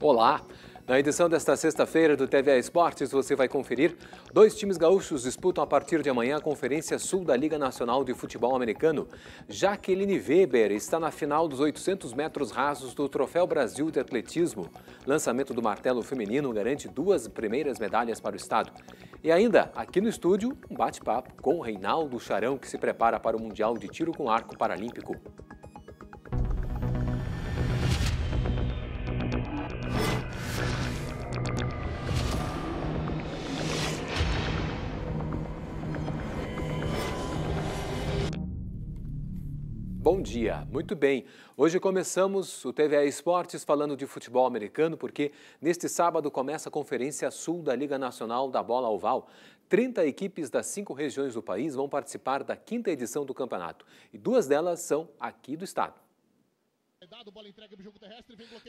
Olá! Na edição desta sexta-feira do TVA Esportes, você vai conferir. Dois times gaúchos disputam a partir de amanhã a Conferência Sul da Liga Nacional de Futebol Americano. Jaqueline Weber está na final dos 800 metros rasos do Troféu Brasil de Atletismo. Lançamento do martelo feminino garante duas primeiras medalhas para o estado. E ainda, aqui no estúdio, um bate-papo com Reinaldo Charão, que se prepara para o Mundial de Tiro com Arco Paralímpico. dia. Muito bem. Hoje começamos o TVA Esportes falando de futebol americano, porque neste sábado começa a Conferência Sul da Liga Nacional da Bola Oval. 30 equipes das cinco regiões do país vão participar da quinta edição do campeonato e duas delas são aqui do estado.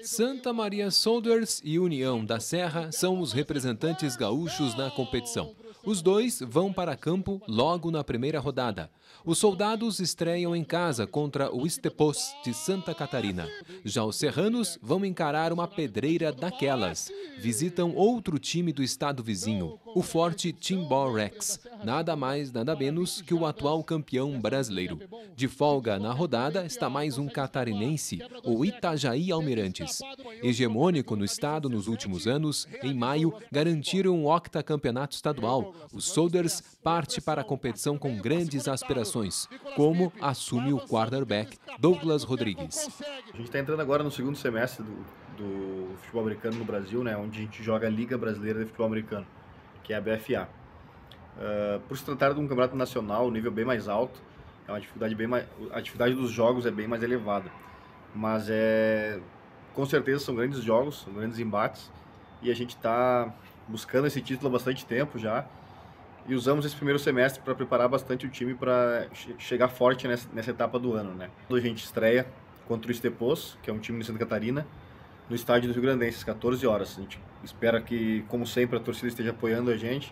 Santa Maria Soldiers e União da Serra são os representantes gaúchos na competição. Os dois vão para campo logo na primeira rodada. Os soldados estreiam em casa contra o Estepos de Santa Catarina. Já os serranos vão encarar uma pedreira daquelas. Visitam outro time do estado vizinho, o forte Timbó Rex, nada mais nada menos que o atual campeão brasileiro. De folga na rodada está mais um catarinense, o Itajaí Almirantes. Hegemônico no estado nos últimos anos, em maio, garantiram um octacampeonato estadual. O Soldiers parte para a competição com grandes aspirações, como assume o quarterback Douglas Rodrigues. A gente está entrando agora no segundo semestre do, do futebol americano no Brasil, né, onde a gente joga a Liga Brasileira de Futebol Americano, que é a BFA. Uh, ah, por se tratar de um campeonato nacional, o nível bem mais alto, é uma dificuldade bem mais, a dificuldade dos jogos é bem mais elevada. Mas é com certeza são grandes jogos, são grandes embates e a gente está buscando esse título há bastante tempo já e usamos esse primeiro semestre para preparar bastante o time para chegar forte nessa, nessa, etapa do ano, né? A gente estreia contra o Estepos, que é um time de Santa Catarina, no estádio do Rio Grandense, às 14 horas. A gente espera que, como sempre, a torcida esteja apoiando a gente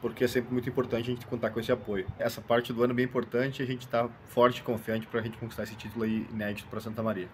porque é sempre muito importante a gente contar com esse apoio. Essa parte do ano é bem importante e a gente está forte e confiante para a gente conquistar esse título aí inédito para Santa Maria.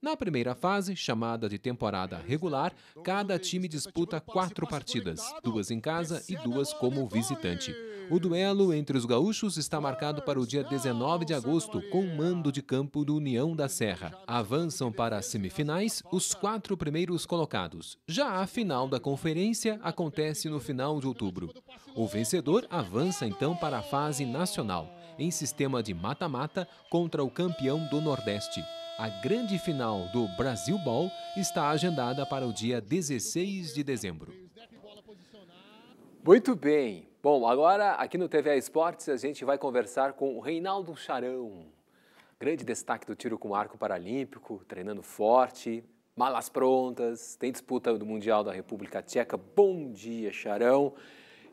Na primeira fase, chamada de temporada regular, cada time disputa quatro partidas, duas em casa e duas como visitante. O duelo entre os gaúchos está marcado para o dia 19 de agosto, com o mando de campo do União da Serra. Avançam para as semifinais os quatro primeiros colocados. Já a final da conferência acontece no final de outubro. O vencedor avança então para a fase nacional, em sistema de mata-mata contra o campeão do Nordeste. A grande final do Brasil Ball está agendada para o dia 16 de dezembro. Muito bem, Bom, agora aqui no TVA Esportes a gente vai conversar com o Reinaldo Charão. Grande destaque do tiro com arco paralímpico, treinando forte, malas prontas, tem disputa do Mundial da República Tcheca. Bom dia, Charão.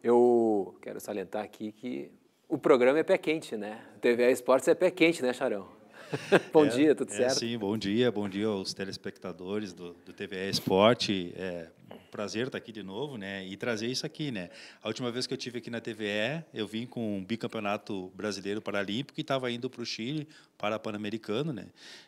Eu quero salientar aqui que o programa é pé quente, né? O TVA Esportes é pé quente, né, Charão? bom é, dia, tudo é, certo? Sim, bom dia, bom dia aos telespectadores do, do TVA Esporte. É, prazer estar aqui de novo, né? E trazer isso aqui, né? A última vez que eu tive aqui na TVE, eu vim com um bicampeonato brasileiro paralímpico e estava indo para o Chile para pan-americano, né?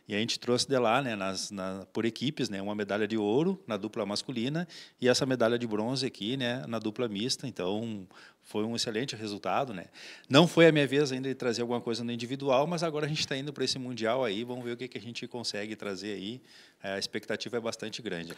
E a gente trouxe de lá, né? Nas, na, por equipes, né? Uma medalha de ouro na dupla masculina e essa medalha de bronze aqui, né? Na dupla mista. Então foi um excelente resultado, né? Não foi a minha vez ainda de trazer alguma coisa no individual, mas agora a gente está indo para esse mundial aí. Vamos ver o que, que a gente consegue trazer aí. A expectativa é bastante grande. Né?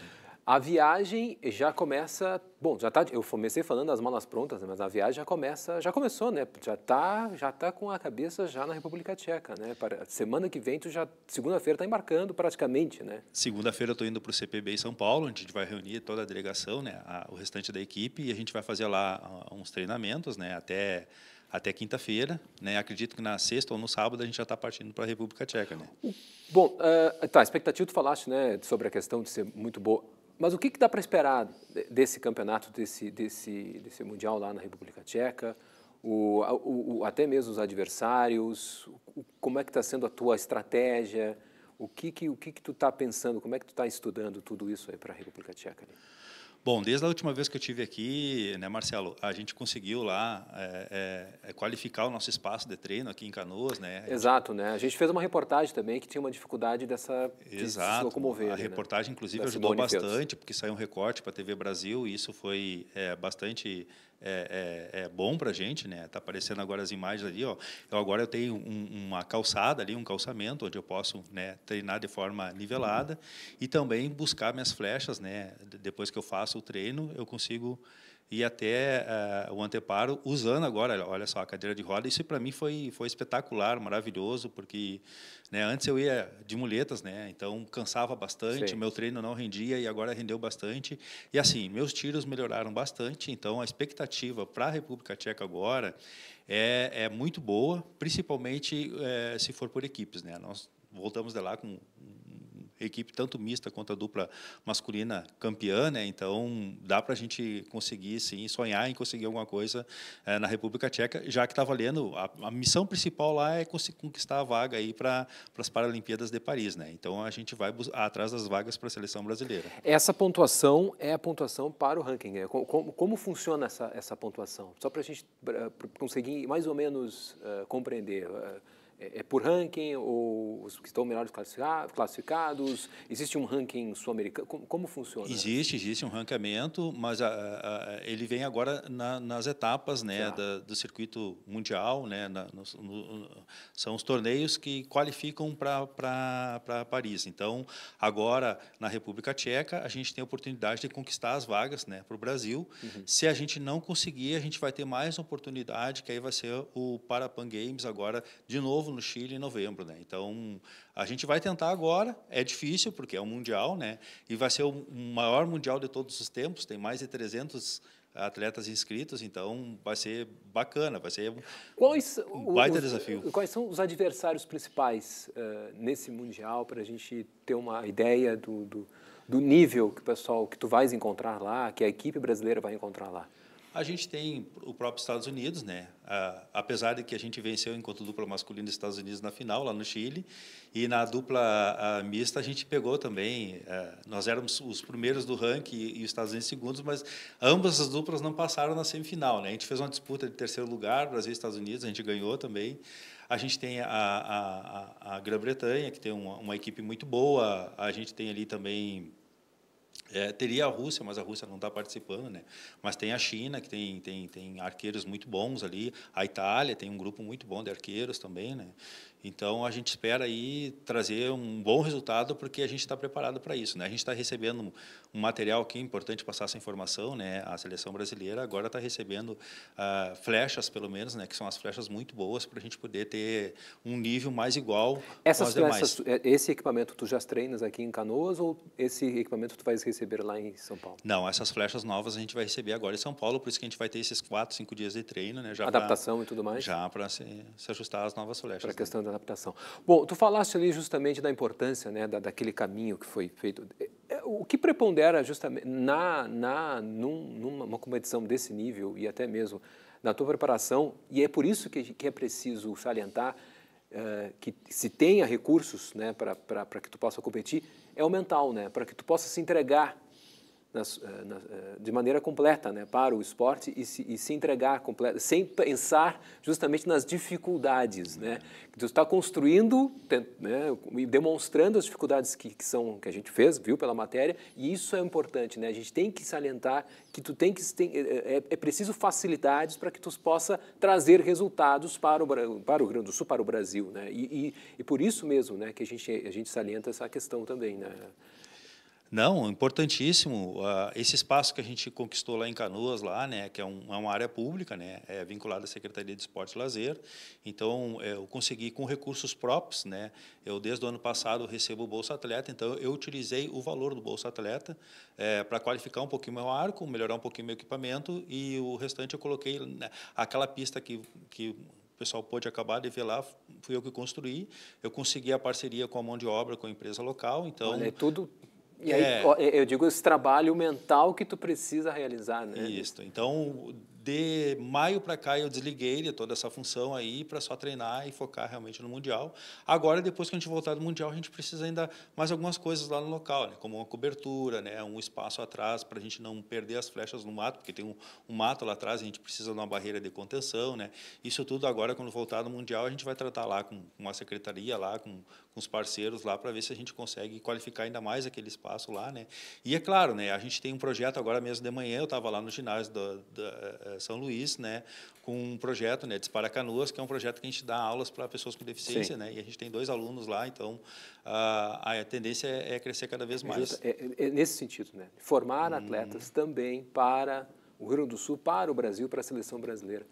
A viagem já começa, bom, já tá, eu comecei falando das malas prontas, né, mas a viagem já começa, já começou, né? Já está, já tá com a cabeça já na República Tcheca, né? Para semana que vem tu já segunda-feira está embarcando praticamente, né? Segunda-feira eu tô indo para o CPB em São Paulo, onde a gente vai reunir toda a delegação, né, a, o restante da equipe e a gente vai fazer lá uns treinamentos, né, até até quinta-feira, né? Acredito que na sexta ou no sábado a gente já está partindo para a República Tcheca, né? Bom, uh, tá. Expectativa tu falaste, né, sobre a questão de ser muito boa mas o que, que dá para esperar desse campeonato, desse, desse, desse Mundial lá na República Tcheca? O, o, o até mesmo os adversários? O, como é que está sendo a tua estratégia? O que, que, o que, que tu está pensando? Como é que tu está estudando tudo isso aí para a República Tcheca? Bom, desde a última vez que eu tive aqui, né, Marcelo, a gente conseguiu lá é, é, é, qualificar o nosso espaço de treino aqui em Canoas, né? Exato, né? A gente fez uma reportagem também que tinha uma dificuldade dessa Exato. se locomover. A né? reportagem, inclusive, da ajudou Simone bastante, Fields. porque saiu um recorte para a TV Brasil e isso foi é, bastante é, é, é bom para a gente, né? Tá aparecendo agora as imagens ali, ó. Eu então, agora eu tenho um, uma calçada ali, um calçamento onde eu posso né, treinar de forma nivelada e também buscar minhas flechas, né? Depois que eu faço o treino, eu consigo e até uh, o anteparo usando agora, olha só, a cadeira de roda. Isso para mim foi foi espetacular, maravilhoso, porque né, antes eu ia de muletas, né? Então cansava bastante, Sim. meu treino não rendia e agora rendeu bastante. E assim, meus tiros melhoraram bastante, então a expectativa para a República Tcheca agora é, é muito boa, principalmente é, se for por equipes, né? Nós voltamos de lá com equipe tanto mista quanto a dupla masculina campeã, né? Então dá para a gente conseguir, sim, sonhar em conseguir alguma coisa é, na República Tcheca, já que está valendo a, a, missão principal lá é conquistar a vaga aí para as Paralimpíadas de Paris, né? Então a gente vai atrás das vagas para a seleção brasileira. Essa pontuação é a pontuação para o ranking, né? Como, como funciona essa, essa pontuação? Só para a gente pra, eh, pra conseguir mais ou menos uh, compreender. Uh, é, é, por ranking ou os que estão melhores classificados? Existe um ranking sul-americano? Como, como, funciona? Existe, existe um ranqueamento, mas a, a, ele vem agora na, nas etapas né, tá. da, do circuito mundial. Né, na, no, no, são os torneios que qualificam para Paris. Então, agora, na República Tcheca, a gente tem a oportunidade de conquistar as vagas né, para o Brasil. Uhum. Se a gente não conseguir, a gente vai ter mais oportunidade, que aí vai ser o Parapan Games agora, de novo, novo no Chile em novembro, né? Então a gente vai tentar agora. É difícil porque é um mundial, né? E vai ser o maior mundial de todos os tempos. Tem mais de 300 atletas inscritos, então vai ser bacana, vai ser quais, um baita os, desafio. Quais são os adversários principais uh, nesse mundial para a gente ter uma ideia do, do, do nível que o pessoal que tu vais encontrar lá, que a equipe brasileira vai encontrar lá? A gente tem o próprio Estados Unidos, né? Ah, apesar de que a gente venceu enquanto dupla masculina dos Estados Unidos na final, lá no Chile, e na dupla mista a gente pegou também. Ah, nós éramos os primeiros do ranking e, e os Estados Unidos segundos, mas ambas as duplas não passaram na semifinal, né? A gente fez uma disputa de terceiro lugar, Brasil e Estados Unidos, a gente ganhou também. A gente tem a, a, a, a Grã-Bretanha, que tem uma, uma equipe muito boa, a gente tem ali também é, teria a Rússia, mas a Rússia não está participando, né? Mas tem a China, que tem, tem, tem arqueiros muito bons ali. A Itália tem um grupo muito bom de arqueiros também, né? Então a gente espera aí trazer um bom resultado porque a gente está preparado para isso, né? A gente está recebendo um material que é importante passar essa informação, né? A seleção brasileira agora está recebendo uh, flechas, pelo menos, né? Que são as flechas muito boas para a gente poder ter um nível mais igual Essas flechas, demais. Eh, esse equipamento tu já treinas aqui em Canoas ou esse equipamento tu vais receber lá em São Paulo? Não, essas flechas novas a gente vai receber agora em São Paulo, por isso que a gente vai ter esses quatro, cinco dias de treino, né? Já adaptação pra, e tudo mais. Já para se, se, ajustar às novas flechas. Para a né? questão da adaptação. Bom, tu falaste ali justamente da importância né, da, daquele caminho que foi feito. É, é, o que prepondera justamente na, na num, numa competição desse nível e até mesmo na tua preparação, e é por isso que, que é preciso salientar eh, que se tenha recursos né, para que tu possa competir, é o mental, né, para que tu possa se entregar na, eh, eh, de maneira completa né, para o esporte e se, e se entregar completo, sem pensar justamente nas dificuldades. Né? Tu então, está construindo né, e demonstrando as dificuldades que, que, são, que a gente fez, viu, pela matéria, e isso é importante. Né? A gente tem que salientar que tu tem que tem, eh, é, é preciso facilidades para que tu possa trazer resultados para o, para o Rio Grande do Sul, para o Brasil. Né? E, e, e por isso mesmo né, que a gente, a gente salienta essa questão também. Né? Não, importantíssimo. Ah, esse espaço que a gente conquistou lá em Canoas, lá, né, que é, um, é uma área pública, né, é vinculada à Secretaria de Esporte e Lazer. Então, eh, eu consegui com recursos próprios, né. Eu desde o ano passado recebo o Bolsa Atleta, então eu utilizei o valor do Bolsa Atleta é, para qualificar um pouquinho meu arco, melhorar um pouquinho meu equipamento e o restante eu coloquei né, aquela pista que que o pessoal pôde acabar de ver lá, fui eu que construí. Eu consegui a parceria com a mão de obra, com a empresa local. Então, Olha, é tudo e aí, é. eu digo esse trabalho mental que tu precisa realizar, né? Isso. Então, de maio para cá eu desliguei toda essa função aí para só treinar e focar realmente no mundial. Agora, depois que a gente voltar do mundial, a gente precisa ainda mais algumas coisas lá no local, né? Como uma cobertura, né? Um espaço atrás para a gente não perder as flechas no mato, porque tem um, um, mato lá atrás, a gente precisa de uma barreira de contenção, né? Isso tudo agora quando voltar do mundial a gente vai tratar lá com uma secretaria lá com com os parceiros lá para ver se a gente consegue qualificar ainda mais aquele espaço lá, né? E é claro, né? A gente tem um projeto agora mesmo de manhã, eu estava lá no ginásio da, eh, eh, São Luís, né? Com um projeto, né? Dispara Canoas, que é um projeto que a gente dá aulas para pessoas com deficiência, Sim. né? E a gente tem dois alunos lá, então a, a tendência é, é crescer cada vez é mais. É, é, é nesse sentido, né? Formar hum. atletas também para o Rio Grande do Sul para o Brasil, para a seleção brasileira.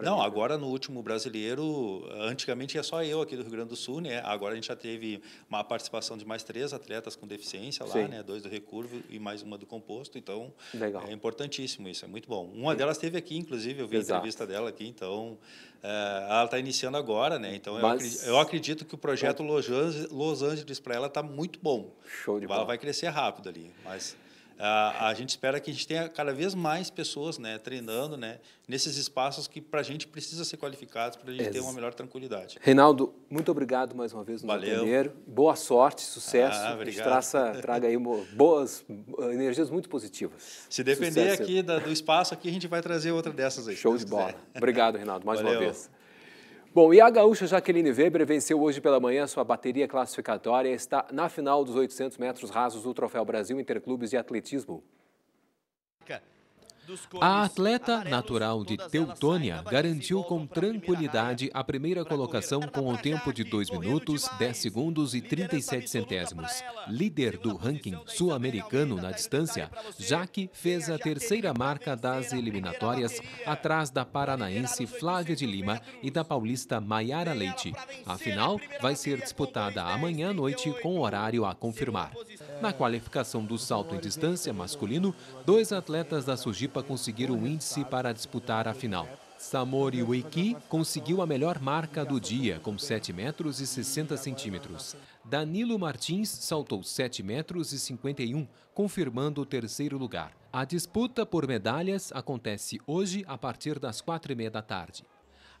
Não, agora no último brasileiro, antigamente é só eu aqui do Rio Grande do Sul, né? Agora a gente já teve uma participação de mais três atletas com deficiência lá, Sim. né? Dois do recurvo e mais uma do composto, então Legal. é importantíssimo isso, é muito bom. Uma Sim. delas esteve aqui, inclusive, eu vi Exato. a entrevista dela aqui, então eh, ela está iniciando agora, né? Então Mas... eu, acredito, eu, acredito, que o projeto é. Los Angeles, Los Angeles para ela está muito bom. Show de ela bola. Ela vai crescer rápido ali, mas a, a gente espera que a gente tenha cada vez mais pessoas né, treinando né, nesses espaços que para a gente precisa ser qualificados para a gente ter uma melhor tranquilidade. Reinaldo, muito obrigado mais uma vez no Valeu. Primeiro. Boa sorte, sucesso. Ah, obrigado. Traça, traga aí boas energias muito positivas. Se depender sucesso. aqui da, do espaço, aqui a gente vai trazer outra dessas aí. Show de bola. Obrigado, Reinaldo, mais Valeu. uma vez. Bom, e a gaúcha Jaqueline Weber venceu hoje pela manhã sua bateria classificatória e está na final dos 800 metros rasos do Troféu Brasil Interclubes de Atletismo. A atleta natural de Teutônia garantiu com tranquilidade a primeira colocação com o tempo de 2 minutos, 10 segundos e 37 centésimos. Líder do ranking sul-americano na distância, Jaque fez a terceira marca das eliminatórias, atrás da paranaense Flávia de Lima e da paulista Maiara Leite. A final vai ser disputada amanhã à noite com horário a confirmar. Na qualificação do salto em distância masculino, dois atletas da Sujipa conseguiram o índice para disputar a final. Samori Weiki conseguiu a melhor marca do dia, com 7 metros e 60 centímetros. Danilo Martins saltou 7 metros e 51, confirmando o terceiro lugar. A disputa por medalhas acontece hoje a partir das quatro e meia da tarde.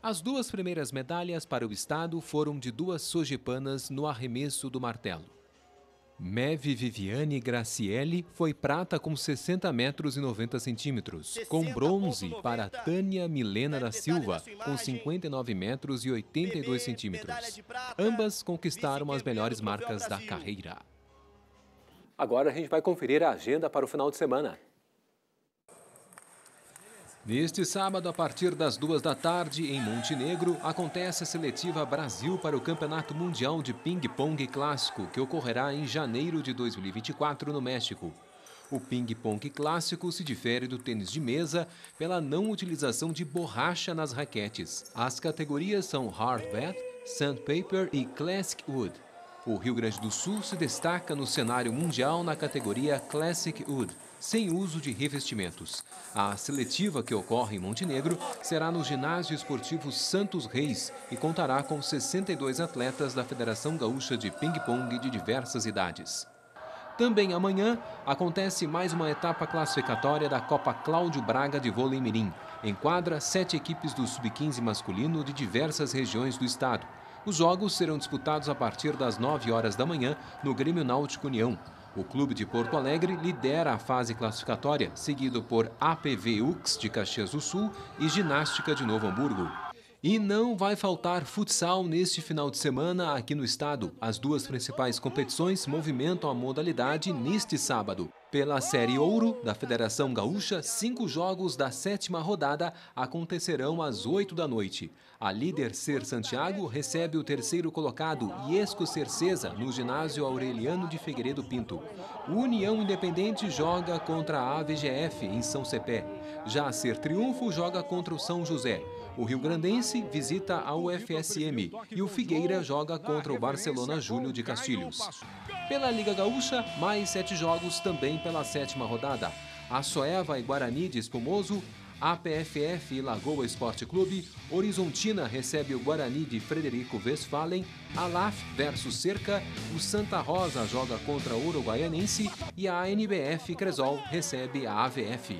As duas primeiras medalhas para o estado foram de duas sojipanas no arremesso do martelo. Meve Viviane Graciele foi prata com 60 metros e 90 centímetros, com bronze para Tânia Milena da Silva, com 59 metros e 82 centímetros. Ambas conquistaram as melhores marcas da carreira. Agora a gente vai conferir a agenda para o final de semana. Neste sábado, a partir das duas da tarde, em Montenegro, acontece a seletiva Brasil para o Campeonato Mundial de Ping-Pong Clássico, que ocorrerá em janeiro de 2024 no México. O ping-pong clássico se difere do tênis de mesa pela não utilização de borracha nas raquetes. As categorias são Hard Bath, Sandpaper e Classic Wood. O Rio Grande do Sul se destaca no cenário mundial na categoria Classic Wood, sem uso de revestimentos. A seletiva que ocorre em Montenegro será no ginásio esportivo Santos Reis e contará com 62 atletas da Federação Gaúcha de Ping-Pong de diversas idades. Também amanhã acontece mais uma etapa classificatória da Copa Cláudio Braga de Vôlei Mirim. Enquadra sete equipes do Sub-15 masculino de diversas regiões do estado. Os jogos serão disputados a partir das 9 horas da manhã no Grêmio Náutico União. O clube de Porto Alegre lidera a fase classificatória, seguido por APV UX de Caxias do Sul e Ginástica de Novo Hamburgo. E não vai faltar futsal neste final de semana aqui no estado. As duas principais competições movimentam a modalidade neste sábado. Pela Série Ouro da Federação Gaúcha, cinco jogos da sétima rodada acontecerão às oito da noite. A líder Ser Santiago recebe o terceiro colocado, Iesco Cercesa, no ginásio Aureliano de Figueiredo Pinto. O União Independente joga contra a AVGF, em São Cepé. Já a Ser Triunfo joga contra o São José. O Rio Grandense visita a UFSM e o Figueira joga contra o Barcelona Júlio de Castilhos. Pela Liga Gaúcha, mais sete jogos também pela sétima rodada. A Soeva e Guarani de Espumoso, PFF e Lagoa Esporte Clube, Horizontina recebe o Guarani de Frederico Westphalen, LAF versus Cerca, o Santa Rosa joga contra o Uruguaianense e a ANBF Cresol recebe a AVF.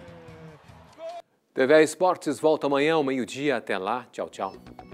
TV Esportes volta amanhã ao meio-dia. Até lá. Tchau, tchau.